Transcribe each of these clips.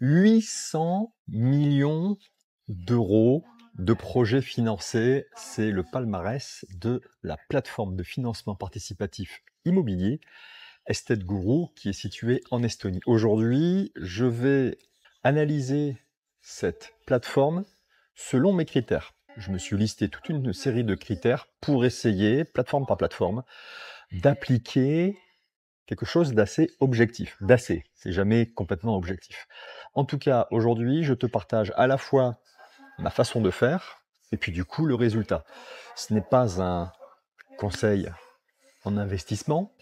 800 millions d'euros de projets financés, c'est le palmarès de la plateforme de financement participatif immobilier Estate Guru qui est située en Estonie. Aujourd'hui, je vais analyser cette plateforme selon mes critères. Je me suis listé toute une série de critères pour essayer, plateforme par plateforme, d'appliquer quelque chose d'assez objectif, d'assez, c'est jamais complètement objectif. En tout cas, aujourd'hui, je te partage à la fois ma façon de faire et puis du coup le résultat. Ce n'est pas un conseil en investissement,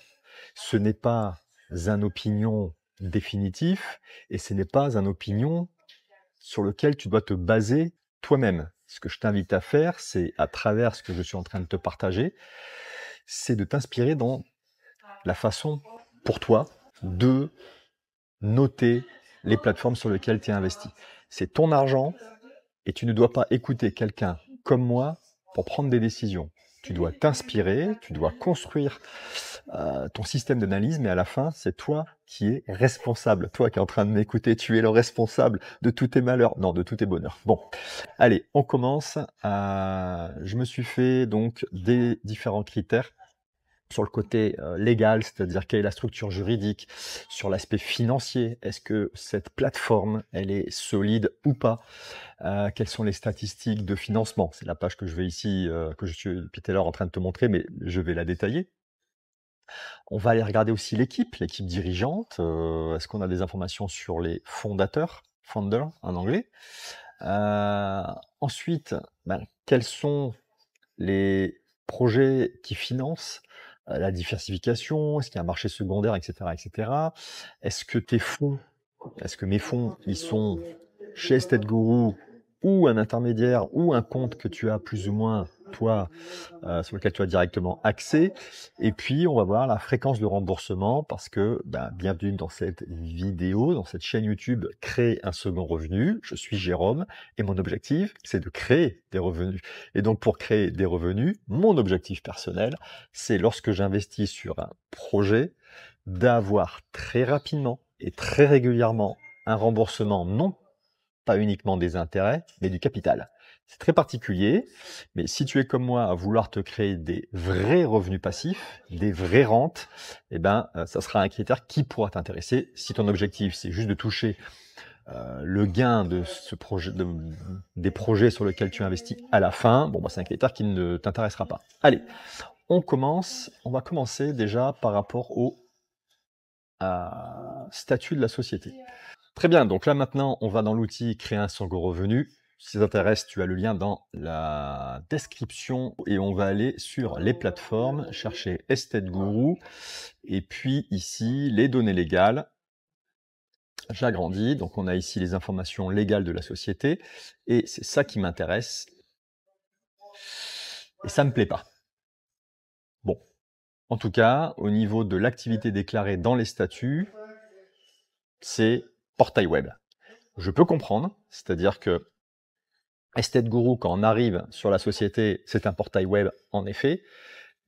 ce n'est pas un opinion définitif et ce n'est pas un opinion sur lequel tu dois te baser toi-même. Ce que je t'invite à faire, c'est à travers ce que je suis en train de te partager, c'est de t'inspirer dans la façon pour toi de noter les plateformes sur lesquelles tu es investi. C'est ton argent et tu ne dois pas écouter quelqu'un comme moi pour prendre des décisions. Tu dois t'inspirer, tu dois construire euh, ton système d'analyse, mais à la fin, c'est toi qui es responsable. Toi qui es en train de m'écouter, tu es le responsable de tous tes malheurs. Non, de tous tes bonheurs. Bon, allez, on commence. Je me suis fait donc des différents critères sur le côté euh, légal, c'est-à-dire quelle est la structure juridique, sur l'aspect financier, est-ce que cette plateforme, elle est solide ou pas, euh, quelles sont les statistiques de financement. C'est la page que je vais ici, euh, que je suis depuis tout à l'heure en train de te montrer, mais je vais la détailler. On va aller regarder aussi l'équipe, l'équipe dirigeante. est-ce qu'on a des informations sur les fondateurs, founder en anglais Ensuite, ben, quels sont les projets qui financent la diversification, est-ce qu'il y a un marché secondaire, etc. etc. Est-ce que tes fonds, est-ce que mes fonds, ils sont chez State ou un intermédiaire ou un compte que tu as plus ou moins toi, euh, sur lequel tu as directement accès. Et puis, on va voir la fréquence de remboursement parce que, ben, bienvenue dans cette vidéo, dans cette chaîne YouTube Créer un second revenu. Je suis Jérôme et mon objectif, c'est de créer des revenus. Et donc, pour créer des revenus, mon objectif personnel, c'est lorsque j'investis sur un projet, d'avoir très rapidement et très régulièrement un remboursement non pas uniquement des intérêts, mais du capital. C'est très particulier, mais si tu es comme moi à vouloir te créer des vrais revenus passifs, des vraies rentes, eh ben, euh, ça sera un critère qui pourra t'intéresser. Si ton objectif, c'est juste de toucher euh, le gain de ce projet, des projets sur lesquels tu investis à la fin, bon, bah, c'est un critère qui ne t'intéressera pas. Allez, on commence. On va commencer déjà par rapport au statut de la société. Très bien, donc là maintenant, on va dans l'outil créer un son revenu si ça t'intéresse, tu as le lien dans la description et on va aller sur les plateformes, chercher Estate et puis ici les données légales. J'agrandis, donc on a ici les informations légales de la société et c'est ça qui m'intéresse. Et ça ne me plaît pas. Bon, en tout cas, au niveau de l'activité déclarée dans les statuts, c'est portail web. Je peux comprendre, c'est-à-dire que Estate Guru, quand on arrive sur la société, c'est un portail web, en effet.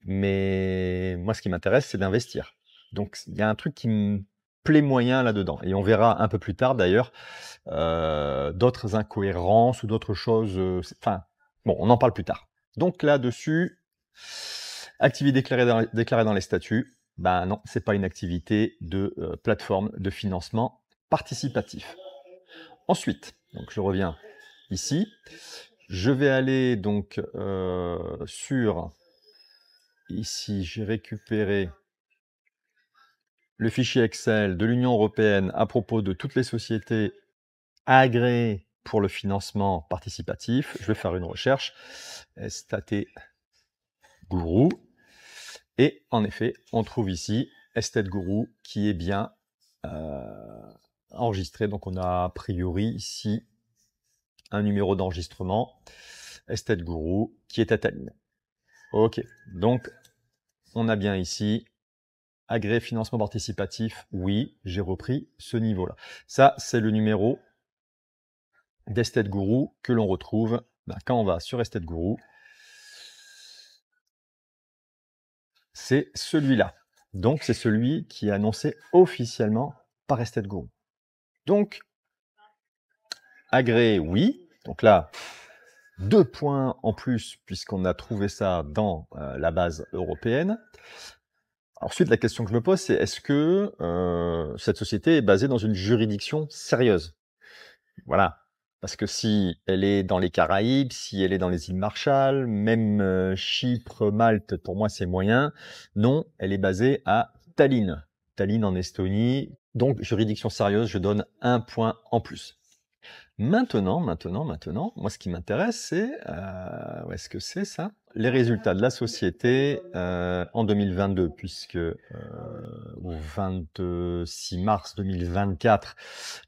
Mais moi, ce qui m'intéresse, c'est d'investir. Donc, il y a un truc qui me plaît moyen là-dedans. Et on verra un peu plus tard, d'ailleurs, euh, d'autres incohérences ou d'autres choses. Euh, enfin, bon, on en parle plus tard. Donc là-dessus, activité déclarée dans, dans les statuts, ben non, c'est pas une activité de euh, plateforme de financement participatif. Ensuite, donc je reviens ici. Je vais aller donc euh, sur ici, j'ai récupéré le fichier Excel de l'Union européenne à propos de toutes les sociétés agréées pour le financement participatif. Je vais faire une recherche. Estate Guru. Et en effet, on trouve ici Estate Guru qui est bien euh, enregistré. Donc on a a priori ici un numéro d'enregistrement, Estate gourou qui est à Ok, donc on a bien ici agréé financement participatif, oui, j'ai repris ce niveau-là. Ça, c'est le numéro d'Estate Guru que l'on retrouve ben, quand on va sur Estate gourou C'est celui-là. Donc, c'est celui qui est annoncé officiellement par Estate Guru. Donc, Agréé, oui. Donc là, deux points en plus puisqu'on a trouvé ça dans euh, la base européenne. Ensuite, la question que je me pose, c'est est-ce que euh, cette société est basée dans une juridiction sérieuse Voilà. Parce que si elle est dans les Caraïbes, si elle est dans les îles Marshall, même euh, Chypre, Malte, pour moi c'est moyen. Non, elle est basée à Tallinn. Tallinn en Estonie. Donc juridiction sérieuse, je donne un point en plus. Maintenant, maintenant, maintenant, moi, ce qui m'intéresse, c'est, euh, où est-ce que c'est ça Les résultats de la société euh, en 2022, puisque euh, au 26 mars 2024,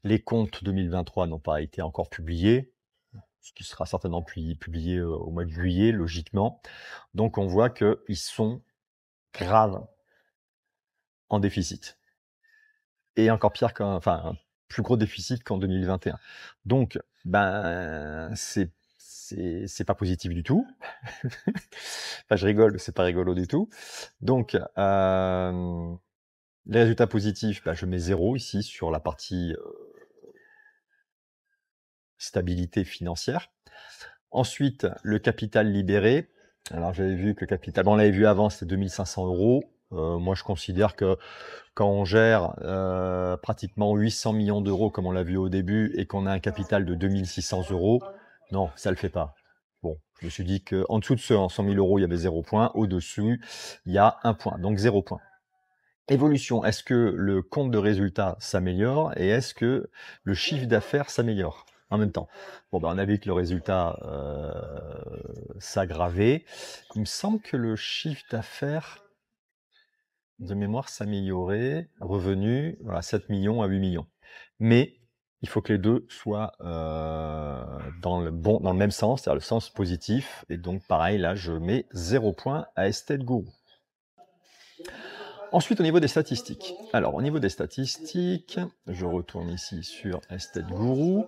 les comptes 2023 n'ont pas été encore publiés ce qui sera certainement publié au mois de juillet, logiquement. Donc on voit qu'ils sont graves en déficit. Et encore pire, quand, plus gros déficit qu'en 2021. Donc, ben, c'est c'est pas positif du tout. je rigole, c'est pas rigolo du tout. Donc, euh, les résultats positifs, ben, je mets zéro ici sur la partie euh, stabilité financière. Ensuite, le capital libéré. Alors, j'avais vu que le capital, on l'avait vu avant, c'était 2500 euros. Euh, moi, je considère que quand on gère euh, pratiquement 800 millions d'euros, comme on l'a vu au début, et qu'on a un capital de 2600 euros, non, ça ne le fait pas. Bon, je me suis dit qu'en dessous de ce 100 000 euros, il y avait 0 point. Au-dessus, il y a un point, donc zéro point. Évolution, est-ce que le compte de résultat s'améliore et est-ce que le chiffre d'affaires s'améliore en même temps. Bon, ben, on a vu que le résultat euh, s'aggravait. Il me semble que le chiffre d'affaires de mémoire s'améliorer, revenu voilà, 7 millions à 8 millions. Mais il faut que les deux soient euh, dans, le bon, dans le même sens, c'est-à-dire le sens positif. Et donc, pareil, là, je mets 0 points à Estate Guru. Ensuite, au niveau des statistiques. Alors, au niveau des statistiques, je retourne ici sur Estate Guru.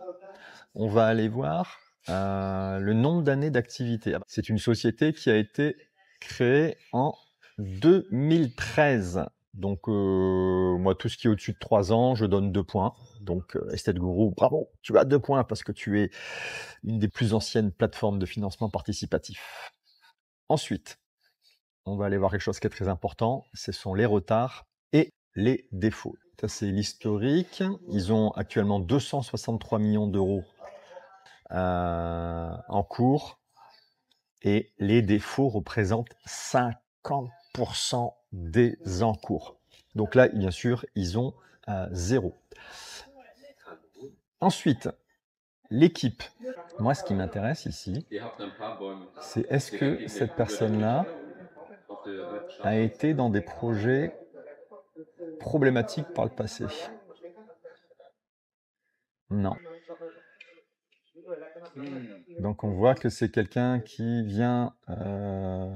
On va aller voir euh, le nombre d'années d'activité. Ah, c'est une société qui a été créée en 2013. Donc, euh, moi, tout ce qui est au-dessus de 3 ans, je donne 2 points. Donc, euh, Estate Guru, bravo, tu as 2 points parce que tu es une des plus anciennes plateformes de financement participatif. Ensuite, on va aller voir quelque chose qui est très important, ce sont les retards et les défauts. Ça, c'est l'historique. Ils ont actuellement 263 millions d'euros euh, en cours et les défauts représentent 50 des encours. Donc là, bien sûr, ils ont euh, zéro. Ensuite, l'équipe. Moi, ce qui m'intéresse ici, c'est est-ce que cette personne-là a été dans des projets problématiques par le passé Non. Donc on voit que c'est quelqu'un qui vient euh,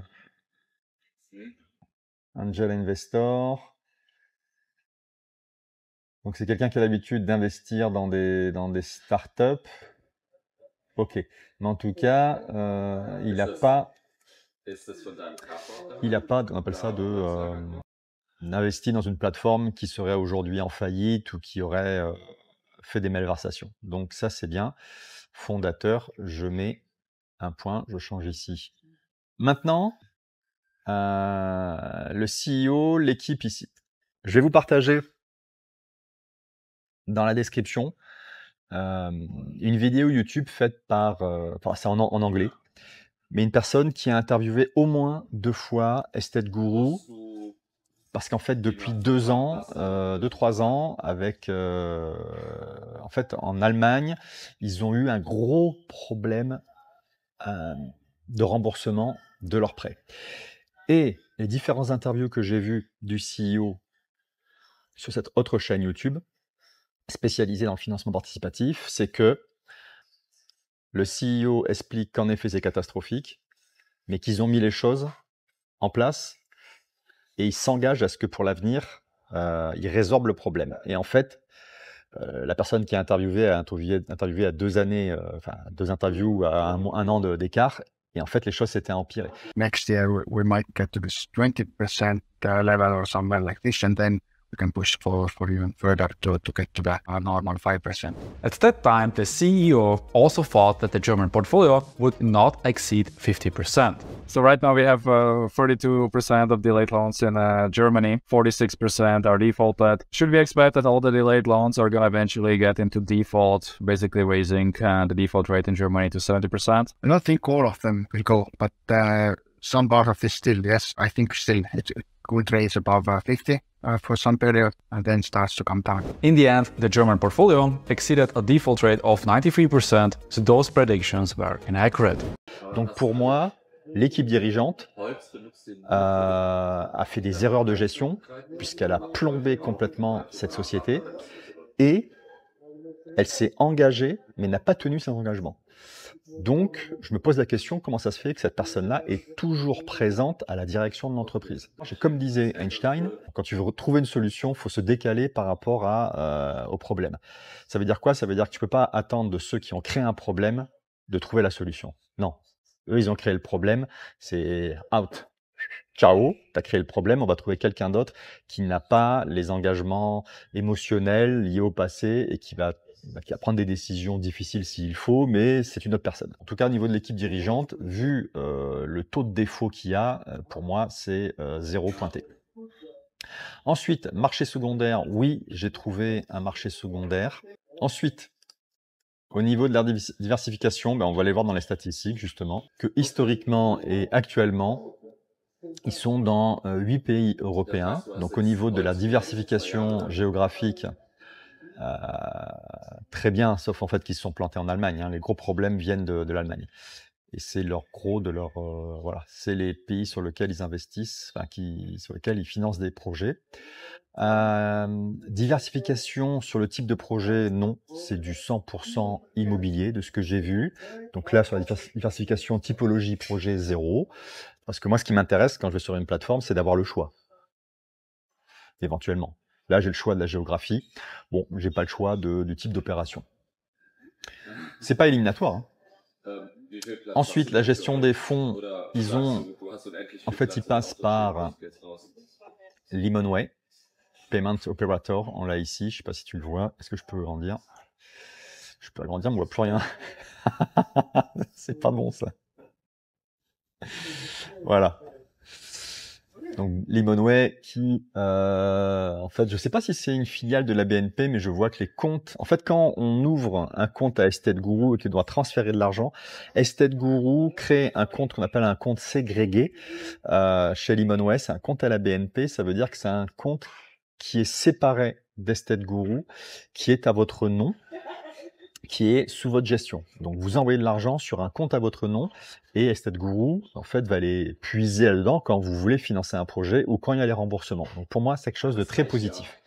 angel investor. Donc c'est quelqu'un qui a l'habitude d'investir dans des, dans des startups. Ok. Mais en tout cas, euh, il n'a pas... Il n'a pas, on appelle ça de... Euh, investi dans une plateforme qui serait aujourd'hui en faillite ou qui aurait euh, fait des malversations. Donc ça, c'est bien. Fondateur, je mets un point, je change ici. Maintenant, euh, le CEO, l'équipe ici. Je vais vous partager dans la description euh, une vidéo YouTube faite par, euh, enfin c'est en, anglais, mais une personne qui a interviewé au moins deux fois Esthète Guru, parce qu'en fait depuis deux ans, deux trois ans, avec, en fait en Allemagne, ils ont eu un gros problème de remboursement de leurs prêts et les différentes interviews que j'ai vues du CEO sur cette autre chaîne YouTube spécialisée dans le financement participatif, c'est que le CEO explique qu'en effet c'est catastrophique, mais qu'ils ont mis les choses en place et ils s'engagent à ce que pour l'avenir, euh, ils résorbent le problème. Et en fait, euh, la personne qui a interviewé a interviewé, à deux années, euh, enfin deux interviews à un an d'écart, Et en fait, les choses s'étaient empirées. Next year, we might get to this 20% uh, level or somewhere like this, and then we can push forward for even further to, to get to the uh, normal 5%. At that time, the CEO also thought that the German portfolio would not exceed 50%. So right now we have 32% uh, of delayed loans in uh, Germany, 46% are defaulted. Should we expect that all the delayed loans are going to eventually get into default, basically raising uh, the default rate in Germany to 70%? I don't think all of them will go, but uh, some part of this still, yes. I think still it could raise above uh, 50. Uh, for some period and then starts to come down. In the end, the German portfolio exceeded a default rate of 93%, so those predictions were inaccurate. Donc pour moi, l'équipe dirigeante euh, a, fait des euh, erreurs de gestion, puisqu'elle a plombé complètement cette société, et elle s'est engagée, mais n'a pas tenu ses engagement. Donc, je me pose la question, comment ça se fait que cette personne-là est toujours présente à la direction de l'entreprise Comme disait Einstein, quand tu veux trouver une solution, il faut se décaler par rapport à, euh, au problème. Ça veut dire quoi Ça veut dire que tu ne peux pas attendre de ceux qui ont créé un problème de trouver la solution. Non, eux, ils ont créé le problème, c'est out. Ciao, t'as créé le problème, on va trouver quelqu'un d'autre qui n'a pas les engagements émotionnels liés au passé et qui va bah, qui va prendre des décisions difficiles s'il faut, mais c'est une autre personne. En tout cas, au niveau de l'équipe dirigeante, vu euh, le taux de défaut qu'il y a, euh, pour moi, c'est euh, zéro pointé. Ensuite, marché secondaire. Oui, j'ai trouvé un marché secondaire. Ensuite, au niveau de la diversification, ben on va aller voir dans les statistiques justement, que historiquement et actuellement, ils sont dans euh, huit pays européens. Donc au niveau de la diversification géographique, euh, très bien, sauf en fait qu'ils se sont plantés en Allemagne. Hein. Les gros problèmes viennent de, de l'Allemagne et c'est leur gros de leur euh, voilà, c'est les pays sur lesquels ils investissent, enfin qui sur lesquels ils financent des projets. diversification sur le type de projet, non, c'est du 100% immobilier de ce que j'ai vu. Donc là sur la diversification typologie projet zéro, parce que moi ce qui m'intéresse quand je vais sur une plateforme, c'est d'avoir le choix éventuellement. Là, j'ai le choix de la géographie. Bon, j'ai pas le choix de, du type d'opération. C'est pas éliminatoire. Hein. Ensuite, la gestion des fonds, ils ont, en fait, ils passent par Limonway, Payment Operator, on l'a ici, je ne sais pas si tu le vois, est-ce que je peux agrandir Je peux agrandir, on voit plus rien. C'est pas bon ça. Voilà. Donc Limonway qui, euh, en fait, je sais pas si c'est une filiale de la BNP, mais je vois que les comptes, en fait, quand on ouvre un compte à Estate Guru et qu'il doit transférer de l'argent, Estate Guru crée un compte qu'on appelle un compte ségrégué euh, chez Limonway. C'est un compte à la BNP, ça veut dire que c'est un compte qui est séparé d'Estate qui est à votre nom, qui est sous votre gestion. Donc vous envoyez de l'argent sur un compte à votre nom et Estate Guru en fait va les puiser là-dedans quand vous voulez financer un projet ou quand il y a les remboursements. Donc pour moi c'est quelque chose de très positif.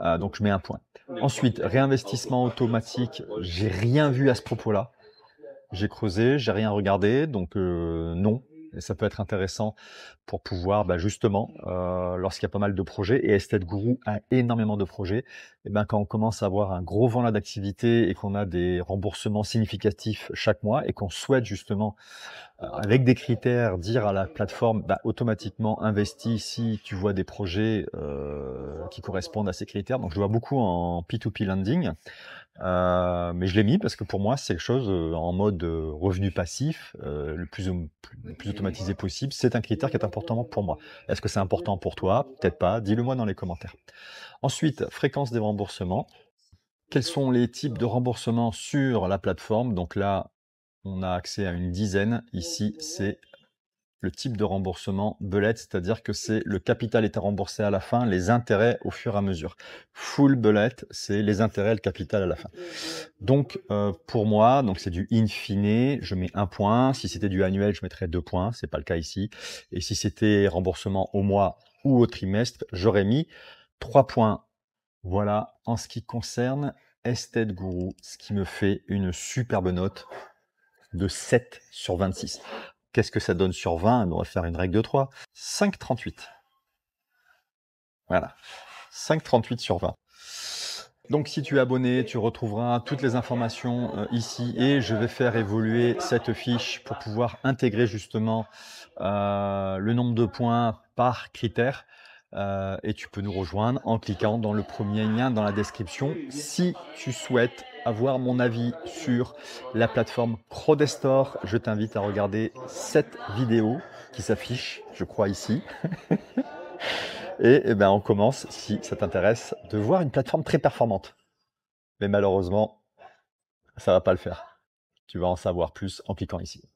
Euh, donc je mets un point. Ensuite réinvestissement automatique, j'ai rien vu à ce propos-là. J'ai creusé, j'ai rien regardé, donc euh, non. Et ça peut être intéressant pour pouvoir bah, justement, euh, lorsqu'il y a pas mal de projets, et Estate Guru a énormément de projets, et ben quand on commence à avoir un gros vent là d'activité et qu'on a des remboursements significatifs chaque mois et qu'on souhaite justement, euh, avec des critères, dire à la plateforme, bah, automatiquement investis si tu vois des projets euh, qui correspondent à ces critères. Donc je vois beaucoup en P2P lending euh, mais je l'ai mis parce que pour moi, c'est quelque chose euh, en mode euh, revenu passif, le plus, automatisé possible. C'est un critère qui est important pour moi. Est-ce que c'est important pour toi Peut-être pas. Dis-le moi dans les commentaires. Ensuite, fréquence des remboursements. Quels sont les types de remboursements sur la plateforme Donc là, on a accès à une dizaine. Ici, c'est le type de remboursement bullet, c'est-à-dire que c'est le capital est à rembourser à la fin, les intérêts au fur et à mesure. Full bullet, c'est les intérêts, le capital à la fin. Donc euh, pour moi, donc c'est du in fine, je mets un point. Si c'était du annuel, je mettrais deux points. C'est pas le cas ici. Et si c'était remboursement au mois ou au trimestre, j'aurais mis trois points. Voilà en ce qui concerne Estate Guru, ce qui me fait une superbe note de 7 sur 26. Qu'est-ce que ça donne sur 20 On va faire une règle de 3. 5,38. Voilà. 5,38 sur 20. Donc si tu es abonné, tu retrouveras toutes les informations euh, ici et je vais faire évoluer cette fiche pour pouvoir intégrer justement euh, le nombre de points par critère. Euh, et tu peux nous rejoindre en cliquant dans le premier lien dans la description si tu souhaites avoir mon avis sur la plateforme ProDestore. je t'invite à regarder cette vidéo qui s'affiche, je crois, ici. et, et eh ben, on commence, si ça t'intéresse, de voir une plateforme très performante. Mais malheureusement, ça va pas le faire. Tu vas en savoir plus en cliquant ici.